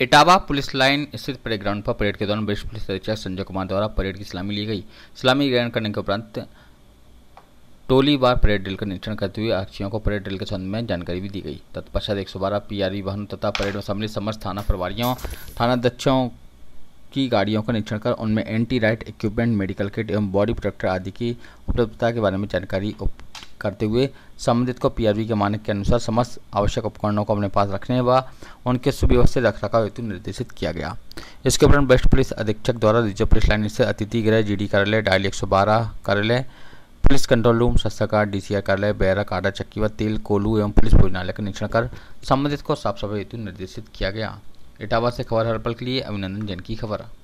Etawah police line स्थित parade ground पर parade के दौरान वरिष्ठ पुलिस अधीक्षक संजय कुमार द्वारा परेड की सलामी ली गई सलामी ग्रहण करने के उपरांत टोली बार परेड ड्रिल का निरीक्षण करते हुए आक्षियों को परेड ड्रिल के संबंध में जानकारी भी दी गई तत्पश्चात एक सौ बारह पीआरवी वाहनों तथा परेड में सम्मिलित समस्त थाना प्रभारियों थानाध्यक्षों की गाड़ियों का निरीक्षण कर उनमें anti riot equipment medical kit एवं बॉडी प्रोटेक्टर आदि की उपलब्धता के बारे में जानकारी उप करते हुए संबंधित को पीआरबी के मानक के अनुसार समस्त आवश्यक उपकरणों को अपने पास रखने व उनके सुव्यवस्थित रखरखाव हेतु निर्देशित किया गया इसके उपरांत बेस्ट पुलिस अधीक्षक द्वारा रिजर्व पुलिस लाइन स्थित अतिथि गृह डी कार्यालय डायल एक कार्यालय police control room C DCR कार्यालय बैरा काटा चक्की व तेल कोलू एवं पुलिस भोजनालय का निरीक्षण कर संबंधित को साफ सफाई हेतु निर्देशित किया गया इटावा से खबर हर पल के लिए अभिनंदन जैन की खबर